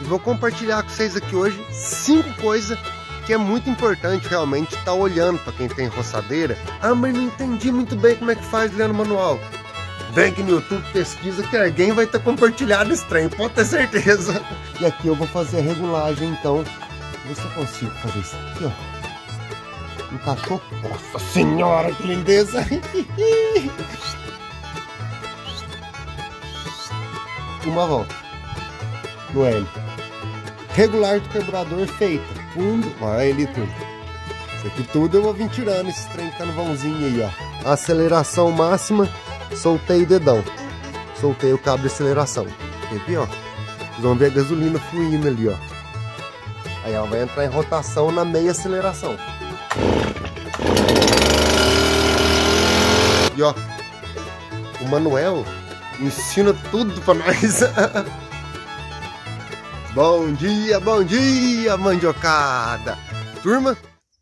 e vou compartilhar com vocês aqui hoje cinco coisas que é muito importante realmente estar tá olhando para quem tem roçadeira. Ah, mas não entendi muito bem como é que faz lendo o manual. Vem aqui no YouTube, pesquisa que alguém vai estar tá compartilhando esse trem, pode ter certeza. E aqui eu vou fazer a regulagem então. Vê se eu consigo fazer isso aqui, ó. Encaixou? Nossa senhora, que lindeza! Uma volta. No L regular do carburador feita. Fundo. Olha ele tudo. Isso aqui tudo eu vou vir tirando. Esse trem tá no vãozinho aí, ó. Aceleração máxima. Soltei o dedão. Soltei o cabo de aceleração. Aqui ó? Vocês vão ver a gasolina fluindo ali, ó. Aí ela vai entrar em rotação na meia aceleração. E ó, o Manuel ensina tudo pra nós. Bom dia, bom dia, mandiocada! Turma,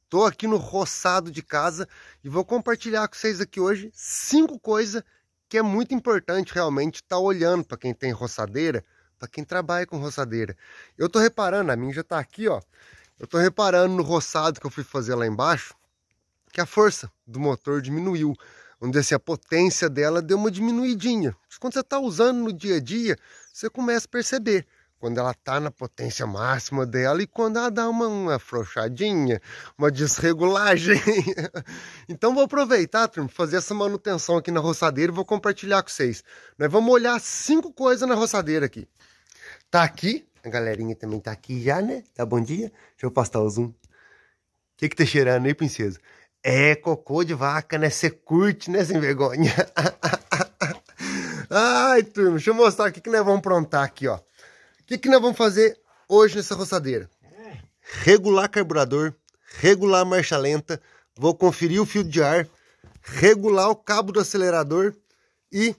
tô aqui no roçado de casa e vou compartilhar com vocês aqui hoje cinco coisas que é muito importante realmente estar tá olhando para quem tem roçadeira, para quem trabalha com roçadeira. Eu tô reparando, a minha já tá aqui, ó. Eu tô reparando no roçado que eu fui fazer lá embaixo que a força do motor diminuiu. Onde dizer assim, a potência dela deu uma diminuidinha. Quando você está usando no dia a dia, você começa a perceber quando ela está na potência máxima dela e quando ela dá uma, uma afrouxadinha, uma desregulagem. então vou aproveitar, turma, fazer essa manutenção aqui na roçadeira e vou compartilhar com vocês. Nós vamos olhar cinco coisas na roçadeira aqui. Tá aqui, a galerinha também tá aqui já, né? Tá bom dia? Deixa eu passar o zoom. O que que tá cheirando aí, princesa? É cocô de vaca, né? Você curte, né, sem vergonha? Ai, turma, deixa eu mostrar o que que nós vamos aprontar aqui, ó que, que nós vamos fazer hoje nessa roçadeira? Regular carburador, regular marcha lenta, vou conferir o fio de ar, regular o cabo do acelerador e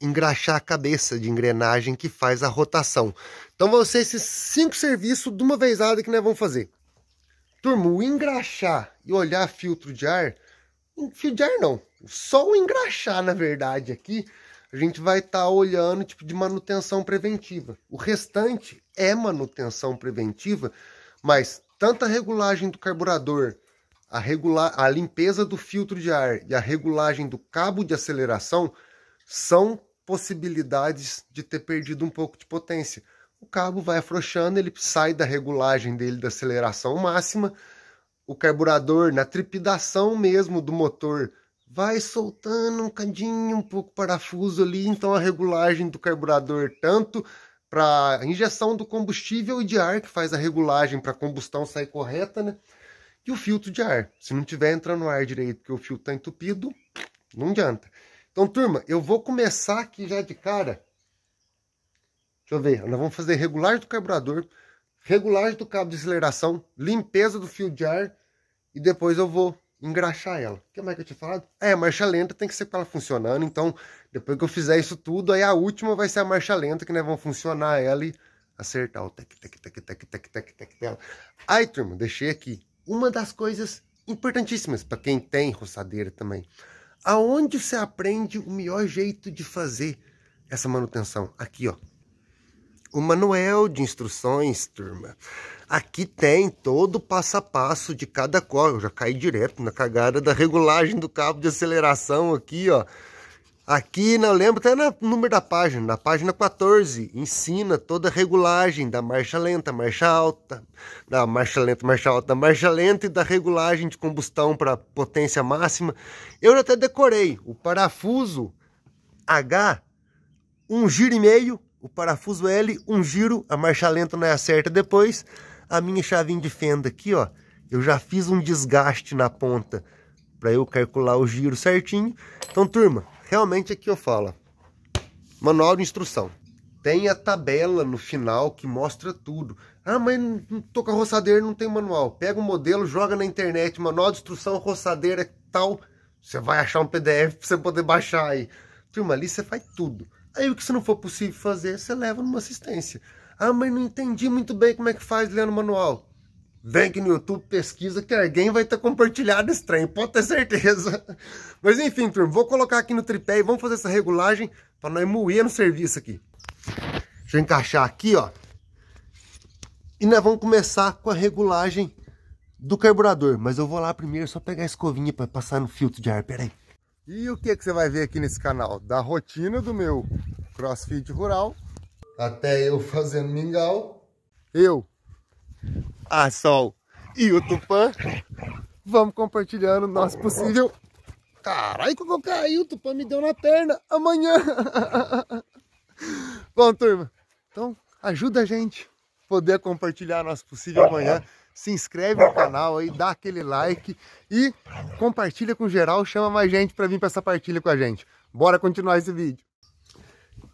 engraxar a cabeça de engrenagem que faz a rotação. Então vão ser esses cinco serviços de uma vezada que nós vamos fazer. Turma, o engraxar e olhar filtro de ar, fio de ar não, só o engraxar na verdade aqui, a gente vai estar tá olhando tipo de manutenção preventiva. O restante é manutenção preventiva, mas tanto a regulagem do carburador, a, regular, a limpeza do filtro de ar e a regulagem do cabo de aceleração são possibilidades de ter perdido um pouco de potência. O cabo vai afrouxando, ele sai da regulagem dele da aceleração máxima, o carburador na trepidação mesmo do motor vai soltando um cadinho, um pouco parafuso ali, então a regulagem do carburador tanto para injeção do combustível e de ar que faz a regulagem para a combustão sair correta, né? E o filtro de ar. Se não tiver entrando ar direito, que o filtro está entupido, não adianta. Então, turma, eu vou começar aqui já de cara. Deixa eu ver, nós vamos fazer regulagem do carburador, regulagem do cabo de aceleração, limpeza do fio de ar e depois eu vou engraxar ela. O que mais que eu tinha falado? É, marcha lenta tem que ser com ela funcionando, então depois que eu fizer isso tudo, aí a última vai ser a marcha lenta, que nós né, vamos funcionar ela e acertar o tec, tec, tec, tec, tec, tec, tec dela. Aí, turma, deixei aqui uma das coisas importantíssimas para quem tem roçadeira também. Aonde você aprende o melhor jeito de fazer essa manutenção? Aqui, ó, o manual de instruções, turma. Aqui tem todo o passo a passo de cada corda. Eu já caí direto na cagada da regulagem do cabo de aceleração aqui, ó. Aqui, não lembro, até no número da página, na página 14, ensina toda a regulagem da marcha lenta, marcha alta, da marcha lenta, marcha alta, da marcha lenta e da regulagem de combustão para potência máxima. Eu até decorei o parafuso H, um giro e meio, o parafuso L, um giro, a marcha lenta não é certa depois. A minha chavinha de fenda aqui, ó, eu já fiz um desgaste na ponta para eu calcular o giro certinho. Então, turma, realmente aqui eu falo, ó, manual de instrução. Tem a tabela no final que mostra tudo. Ah, mas não tô com a roçadeira, não tem manual. Pega o um modelo, joga na internet, manual de instrução, roçadeira, tal. Você vai achar um PDF para você poder baixar aí. Turma, ali você faz tudo. Aí o que se não for possível fazer, você leva numa assistência. Ah, mas não entendi muito bem como é que faz lendo o manual. Vem aqui no YouTube, pesquisa, que alguém vai estar compartilhado esse trem, pode ter certeza. Mas enfim, turma, vou colocar aqui no tripé e vamos fazer essa regulagem para nós moer no serviço aqui. Deixa eu encaixar aqui, ó. E nós vamos começar com a regulagem do carburador. Mas eu vou lá primeiro só pegar a escovinha para passar no filtro de ar, peraí. E o que, que você vai ver aqui nesse canal? Da rotina do meu crossfit rural, até eu fazendo mingau, eu, a Sol e o Tupã, vamos compartilhando o nosso possível. Caralho, que eu caí, o Tupã me deu na perna, amanhã. Bom, turma, então ajuda a gente poder compartilhar nosso possível amanhã. Se inscreve no canal aí, dá aquele like e compartilha com geral, chama mais gente para vir para essa partilha com a gente. Bora continuar esse vídeo.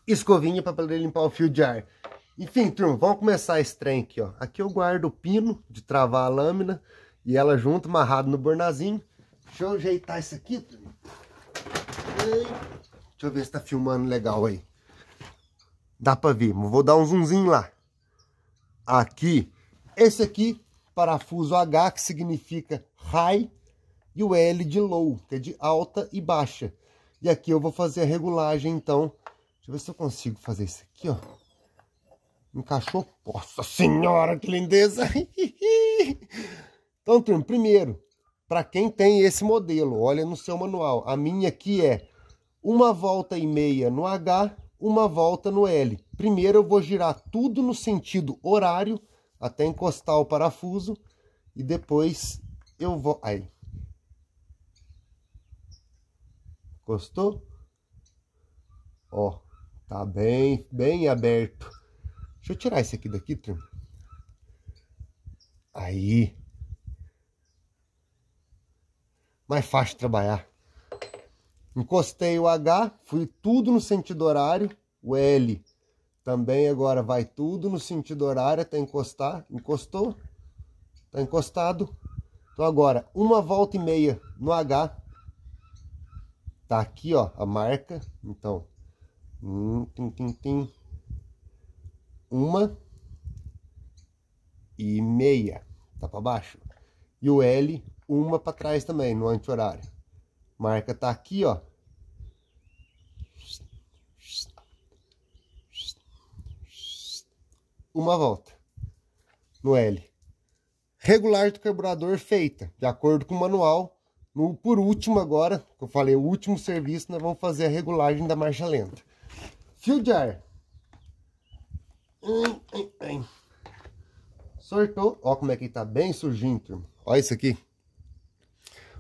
Escovinha para poder limpar o fio de ar. Enfim, turma, vamos começar esse trem aqui, ó. Aqui eu guardo o pino de travar a lâmina e ela junto, amarrado no bornazinho. Deixa eu ajeitar isso aqui, turma. Deixa eu ver se tá filmando legal aí. Dá pra ver, vou dar um zoomzinho lá aqui. Esse aqui, parafuso H, que significa high, e o L de low, que é de alta e baixa. E aqui eu vou fazer a regulagem, então. Deixa eu ver se eu consigo fazer isso aqui, ó. Encaixou? Nossa senhora, que lindeza! então, turma, primeiro, para quem tem esse modelo, olha no seu manual. A minha aqui é uma volta e meia no H uma volta no L. Primeiro eu vou girar tudo no sentido horário até encostar o parafuso e depois eu vou aí. encostou. Ó, tá bem, bem aberto. Deixa eu tirar esse aqui daqui, turma. Aí. Mais fácil trabalhar. Encostei o H, fui tudo no sentido horário, o L também agora vai tudo no sentido horário até encostar, encostou, está encostado. Então agora, uma volta e meia no H, tá aqui ó, a marca, então, um, uma e meia, tá para baixo. E o L, uma para trás também, no anti-horário marca tá aqui, ó. Uma volta no L. Regular do carburador feita, de acordo com o manual. No, por último agora, que eu falei, o último serviço, nós vamos fazer a regulagem da marcha lenta. Fio de ar. Sortou. Ó como é que tá bem sujinho, turma. Ó isso aqui.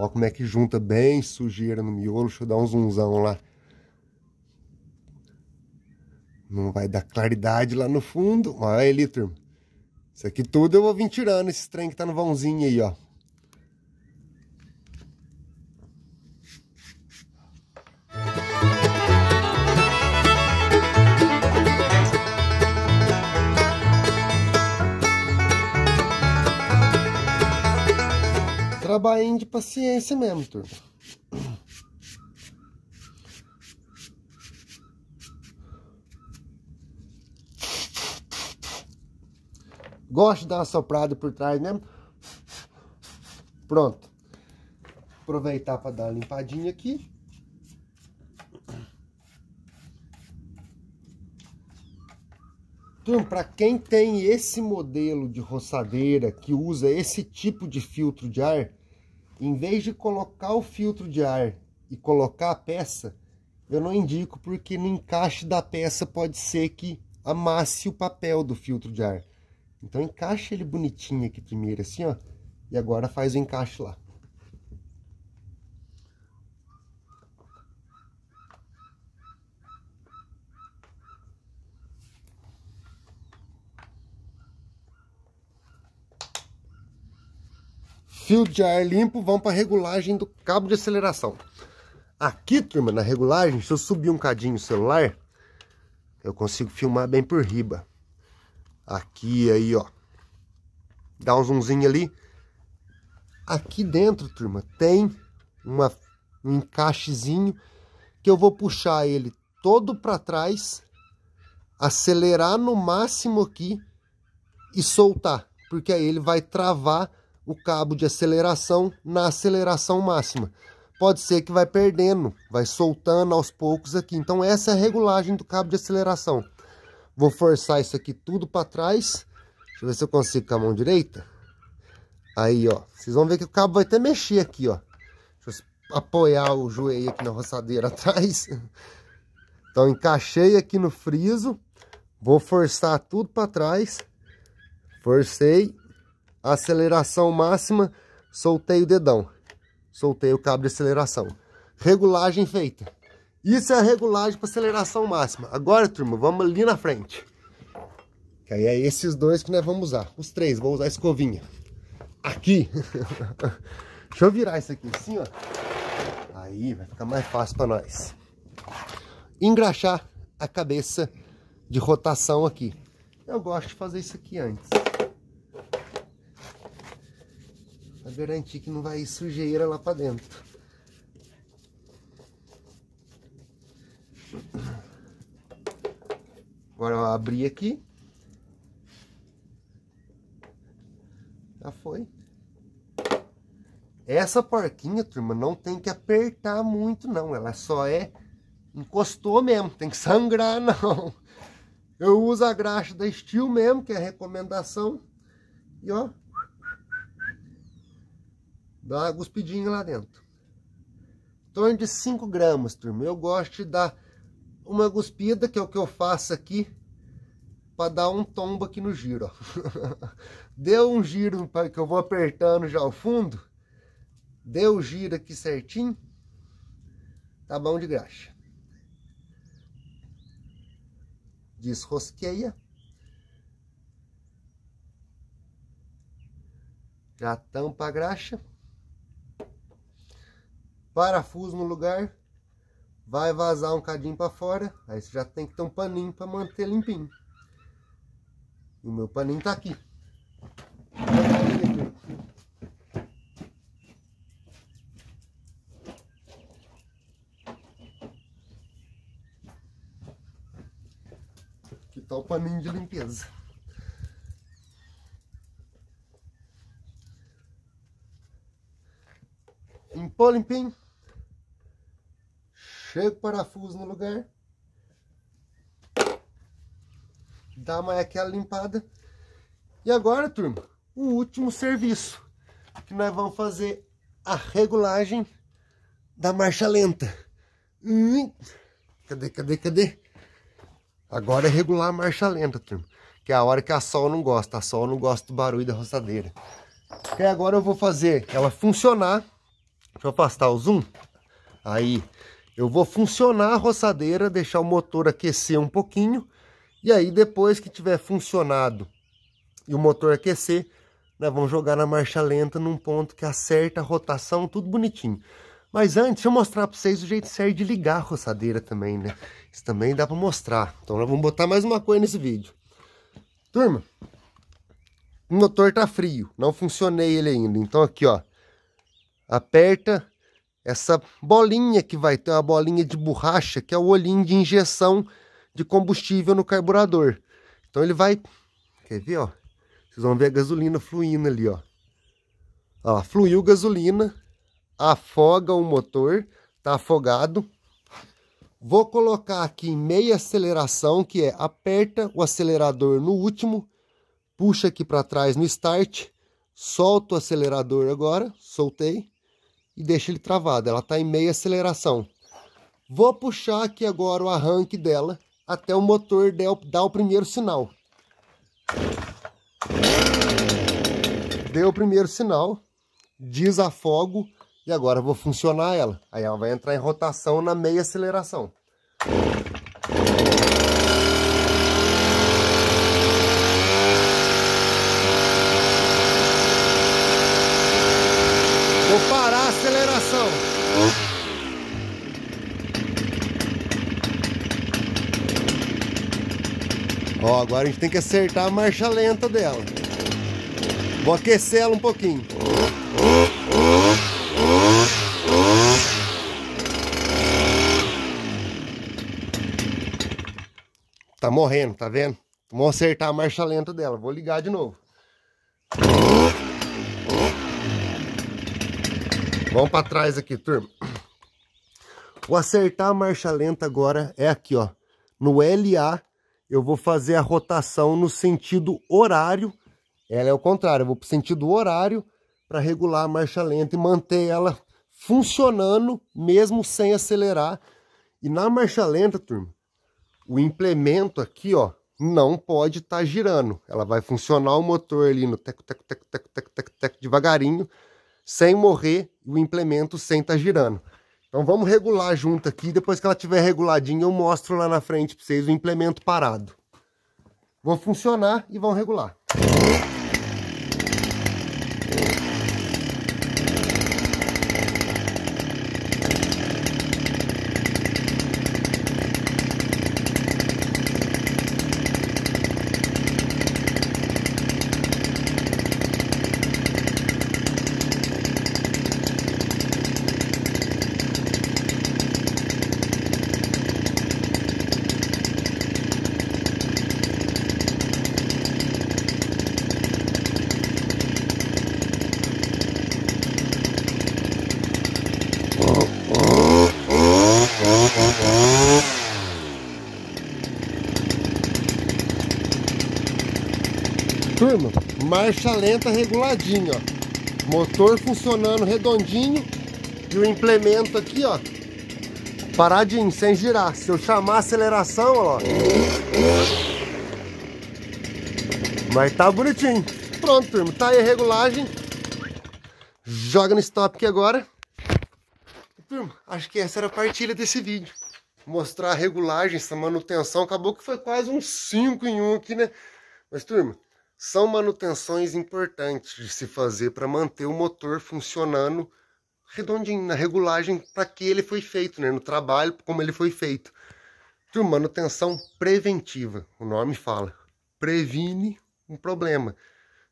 Olha como é que junta bem sujeira no miolo. Deixa eu dar um zoomzão lá. Não vai dar claridade lá no fundo. Olha aí, turma. Isso aqui tudo eu vou vir tirando, esse trem que tá no vãozinho aí, ó. trabalhinho de paciência mesmo, turma. Gosto de dar uma soprada por trás mesmo. Né? Pronto. Aproveitar para dar uma limpadinha aqui. Turma, para quem tem esse modelo de roçadeira que usa esse tipo de filtro de ar, em vez de colocar o filtro de ar e colocar a peça, eu não indico porque no encaixe da peça pode ser que amasse o papel do filtro de ar. Então encaixa ele bonitinho aqui primeiro, assim ó, e agora faz o encaixe lá. fio de ar limpo vão para a regulagem do cabo de aceleração. Aqui, turma, na regulagem, se eu subir um cadinho o celular, eu consigo filmar bem por riba. Aqui, aí, ó. Dá um zoomzinho ali. Aqui dentro, turma, tem uma, um encaixezinho que eu vou puxar ele todo para trás, acelerar no máximo aqui e soltar, porque aí ele vai travar o cabo de aceleração na aceleração máxima. Pode ser que vai perdendo, vai soltando aos poucos aqui. Então essa é a regulagem do cabo de aceleração. Vou forçar isso aqui tudo para trás. Deixa eu ver se eu consigo com a mão direita. Aí, ó. Vocês vão ver que o cabo vai até mexer aqui, ó. Deixa eu apoiar o joelho aqui na roçadeira atrás. Então encaixei aqui no friso. Vou forçar tudo para trás. Forcei aceleração máxima, soltei o dedão, soltei o cabo de aceleração. Regulagem feita. Isso é a regulagem para aceleração máxima. Agora, turma, vamos ali na frente. Que aí é esses dois que nós vamos usar. Os três, vou usar a escovinha. Aqui. Deixa eu virar isso aqui assim, ó. Aí vai ficar mais fácil para nós. Engraxar a cabeça de rotação aqui. Eu gosto de fazer isso aqui antes. Pra garantir que não vai sujeira lá pra dentro. Agora eu abri aqui. Já foi. Essa porquinha, turma, não tem que apertar muito, não. Ela só é... Encostou mesmo, tem que sangrar, não. Eu uso a graxa da Steel mesmo, que é a recomendação. E ó, Dá uma guspidinha lá dentro. Em torno de 5 gramas, turma. Eu gosto de dar uma guspida, que é o que eu faço aqui, para dar um tombo aqui no giro. Deu um giro que eu vou apertando já o fundo. Deu o giro aqui certinho. Tá bom de graxa. Desrosqueia. Já tampa a graxa parafuso no lugar, vai vazar um cadinho para fora, aí você já tem que ter um paninho para manter limpinho. E o meu paninho tá aqui. Aqui tá o paninho de limpeza. Empola, limpinho. Chega o parafuso no lugar. Dá mais aquela é é limpada. E agora, turma, o último serviço. Que nós vamos fazer a regulagem da marcha lenta. Hum, cadê, cadê, cadê? Agora é regular a marcha lenta, turma. Que é a hora que a sol não gosta. A sol não gosta do barulho da roçadeira. E agora eu vou fazer ela funcionar Deixa eu afastar o zoom. Aí eu vou funcionar a roçadeira, deixar o motor aquecer um pouquinho. E aí depois que tiver funcionado e o motor aquecer, nós vamos jogar na marcha lenta num ponto que acerta a rotação, tudo bonitinho. Mas antes, deixa eu mostrar para vocês o jeito certo de ligar a roçadeira também, né? Isso também dá para mostrar. Então nós vamos botar mais uma coisa nesse vídeo. Turma, o motor tá frio, não funcionei ele ainda. Então aqui, ó, aperta essa bolinha que vai ter uma bolinha de borracha, que é o olhinho de injeção de combustível no carburador. Então ele vai, quer ver, ó? Vocês vão ver a gasolina fluindo ali, ó. Ó, fluiu gasolina, afoga o motor, tá afogado. Vou colocar aqui em meia aceleração, que é aperta o acelerador no último, puxa aqui para trás no start, solto o acelerador agora, soltei e deixa ele travado. Ela está em meia aceleração. Vou puxar aqui agora o arranque dela até o motor dar o primeiro sinal. Deu o primeiro sinal, desafogo e agora vou funcionar ela. Aí ela vai entrar em rotação na meia aceleração. Agora a gente tem que acertar a marcha lenta dela. Vou aquecer ela um pouquinho. Tá morrendo, tá vendo? Vamos acertar a marcha lenta dela. Vou ligar de novo. Vamos para trás aqui, turma. O acertar a marcha lenta agora é aqui, ó. No LA eu vou fazer a rotação no sentido horário. Ela é o contrário, eu vou para o sentido horário para regular a marcha lenta e manter ela funcionando mesmo sem acelerar. E na marcha lenta, turma, o implemento aqui, ó, não pode estar tá girando. Ela vai funcionar o motor ali no teco, teco, teco, teco, teco, teco, teco devagarinho, sem morrer o implemento sem estar tá girando. Então vamos regular junto aqui, depois que ela tiver reguladinha eu mostro lá na frente para vocês o implemento parado. Vão funcionar e vão regular. marcha lenta reguladinho, ó. Motor funcionando redondinho e o implemento aqui, ó, paradinho, sem girar. Se eu chamar a aceleração, ó, mas tá bonitinho. Pronto, turma, tá aí a regulagem. Joga no stop aqui agora. Turma, acho que essa era a partilha desse vídeo. Mostrar a regulagem, essa manutenção. Acabou que foi quase um 5 em 1 um aqui, né? Mas, turma, são manutenções importantes de se fazer para manter o motor funcionando redondinho, na regulagem para que ele foi feito, né? no trabalho como ele foi feito. Então, manutenção preventiva, o nome fala. Previne um problema.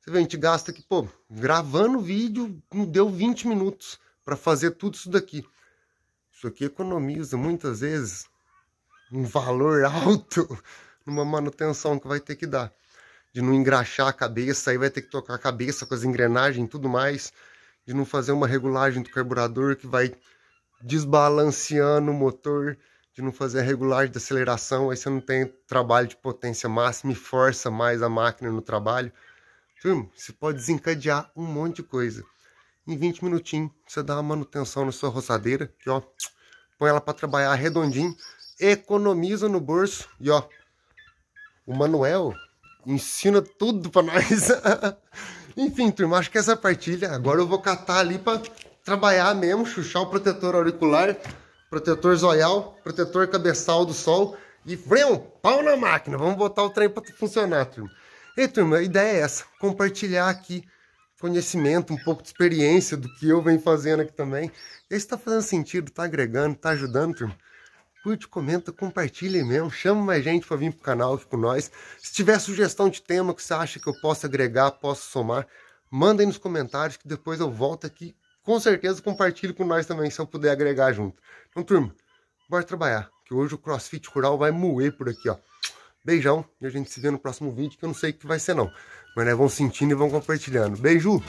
Você vê, a gente gasta aqui, pô, gravando vídeo, não deu 20 minutos para fazer tudo isso daqui. Isso aqui economiza muitas vezes um valor alto numa manutenção que vai ter que dar de não engraxar a cabeça, aí vai ter que tocar a cabeça com as engrenagens e tudo mais, de não fazer uma regulagem do carburador que vai desbalanceando o motor, de não fazer a regulagem da aceleração, aí você não tem trabalho de potência máxima e força mais a máquina no trabalho. Turma, você pode desencadear um monte de coisa. Em 20 minutinhos, você dá uma manutenção na sua roçadeira, que ó, põe ela para trabalhar redondinho, economiza no bolso e ó, o Manuel Ensina tudo pra nós. Enfim, turma, acho que essa partilha. Agora eu vou catar ali pra trabalhar mesmo, chuchar o protetor auricular, protetor zoial, protetor cabeçal do sol e freio, pau na máquina. Vamos botar o trem pra funcionar, turma. E turma, a ideia é essa, compartilhar aqui conhecimento, um pouco de experiência do que eu venho fazendo aqui também. Esse tá fazendo sentido, tá agregando, tá ajudando, turma curte, comenta, compartilha mesmo, chama mais gente para vir pro canal aqui com nós. Se tiver sugestão de tema que você acha que eu possa agregar, possa somar, mandem nos comentários que depois eu volto aqui. Com certeza compartilhe com nós também se eu puder agregar junto. Então, turma, bora trabalhar, que hoje o CrossFit Rural vai moer por aqui, ó. Beijão e a gente se vê no próximo vídeo, que eu não sei o que vai ser não. Mas né, vão sentindo e vão compartilhando. Beijo!